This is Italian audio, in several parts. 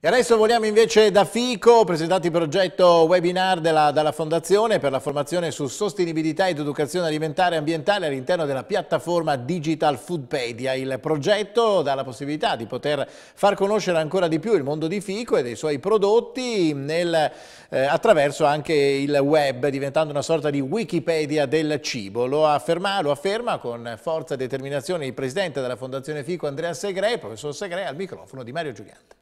E adesso vogliamo invece da FICO, presentare il progetto webinar della, dalla Fondazione per la formazione su sostenibilità ed educazione alimentare e ambientale all'interno della piattaforma Digital Foodpedia. Il progetto dà la possibilità di poter far conoscere ancora di più il mondo di FICO e dei suoi prodotti nel, eh, attraverso anche il web, diventando una sorta di Wikipedia del cibo. Lo afferma, lo afferma con forza e determinazione il presidente della Fondazione FICO Andrea Segre, professor Segre, al microfono di Mario Giuliante.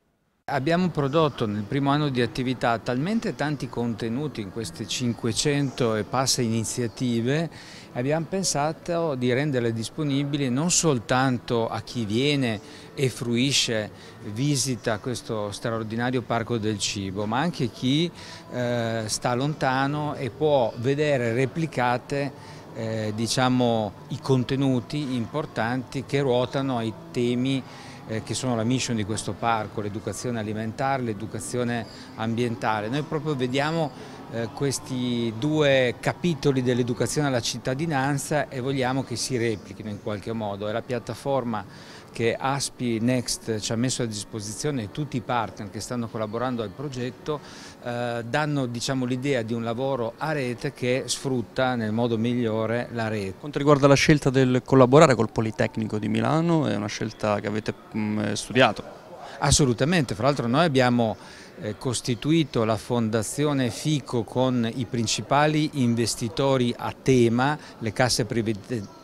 Abbiamo prodotto nel primo anno di attività talmente tanti contenuti in queste 500 e passa iniziative, abbiamo pensato di renderle disponibili non soltanto a chi viene e fruisce, visita questo straordinario parco del cibo, ma anche a chi eh, sta lontano e può vedere replicate eh, diciamo, i contenuti importanti che ruotano ai temi eh, che sono la mission di questo parco, l'educazione alimentare, l'educazione ambientale. Noi proprio vediamo eh, questi due capitoli dell'educazione alla cittadinanza e vogliamo che si replichino in qualche modo. È la piattaforma che ASPI Next ci ha messo a disposizione e tutti i partner che stanno collaborando al progetto eh, danno diciamo, l'idea di un lavoro a rete che sfrutta nel modo migliore la rete. Quanto riguarda la scelta del collaborare col Politecnico di Milano è una scelta che avete mh, mm, studiato? Assolutamente, fra l'altro noi abbiamo eh, costituito la fondazione FICO con i principali investitori a tema, le casse private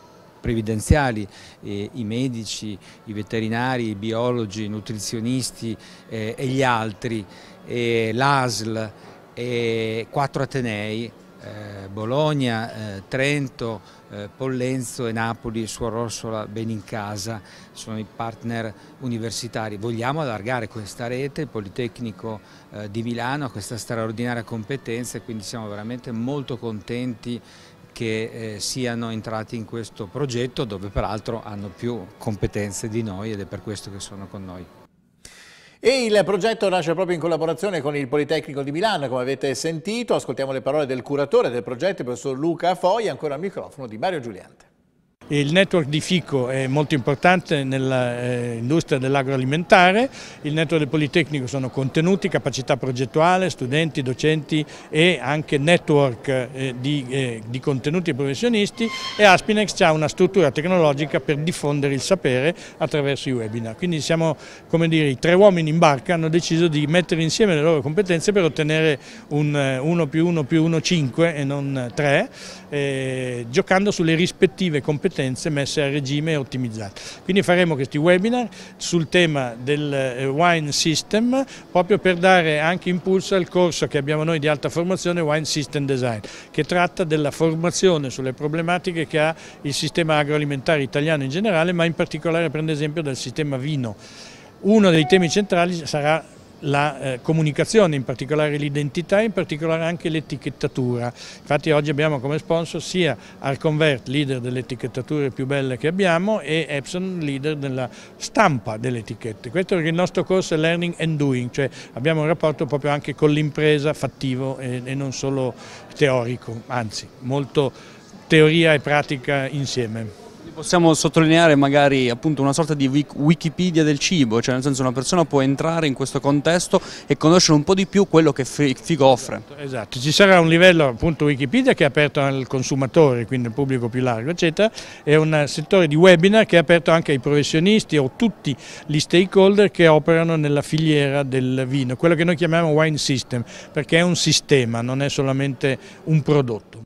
previdenziali, eh, i medici, i veterinari, i biologi, i nutrizionisti eh, e gli altri, eh, l'ASL, eh, quattro Atenei, eh, Bologna, eh, Trento, eh, Pollenzo e Napoli, Suorossola, Benincasa sono i partner universitari. Vogliamo allargare questa rete, il Politecnico di Milano ha questa straordinaria competenza e quindi siamo veramente molto contenti che eh, siano entrati in questo progetto dove peraltro hanno più competenze di noi ed è per questo che sono con noi. E il progetto nasce proprio in collaborazione con il Politecnico di Milano, come avete sentito. Ascoltiamo le parole del curatore del progetto, il professor Luca Foi, ancora al microfono di Mario Giuliante. Il network di FICO è molto importante nell'industria eh, dell'agroalimentare, il network del Politecnico sono contenuti, capacità progettuale, studenti, docenti e anche network eh, eh, di, contenuti professionisti e Aspinex ha una struttura tecnologica per diffondere il sapere attraverso i webinar. Quindi siamo, come dire, i tre uomini in barca hanno deciso di mettere insieme le loro competenze per ottenere un 1 più 1 più 1, 5 e non 3, giocando sulle rispettive competenze competenze messe a regime e ottimizzate. Quindi faremo questi webinar sul tema del eh, Wine System proprio per dare anche impulso al corso che abbiamo noi di alta formazione Wine System Design che tratta della formazione sulle problematiche che ha il sistema agroalimentare italiano in generale ma in particolare prende esempio dal sistema vino. Uno dei temi centrali sarà la eh, comunicazione, in particolare l'identità e in particolare anche l'etichettatura. Infatti oggi abbiamo come sponsor sia Arconvert, leader delle etichettature più belle che abbiamo, e Epson, leader della stampa delle etichette. Questo perché il nostro corso è Learning and Doing, cioè abbiamo un rapporto proprio anche con l'impresa fattivo e, e non solo teorico, anzi molto teoria e pratica insieme. Possiamo sottolineare magari appunto una sorta di Wikipedia del cibo, cioè nel senso una persona può entrare in questo contesto e conoscere un po' di più quello che Figo offre. Esatto, esatto. ci sarà un livello appunto Wikipedia che è aperto al consumatore, quindi al pubblico più largo eccetera, e un settore di webinar che è aperto anche ai professionisti o tutti gli stakeholder che operano nella filiera del vino, quello che noi chiamiamo wine system, perché è un sistema, non è solamente un prodotto.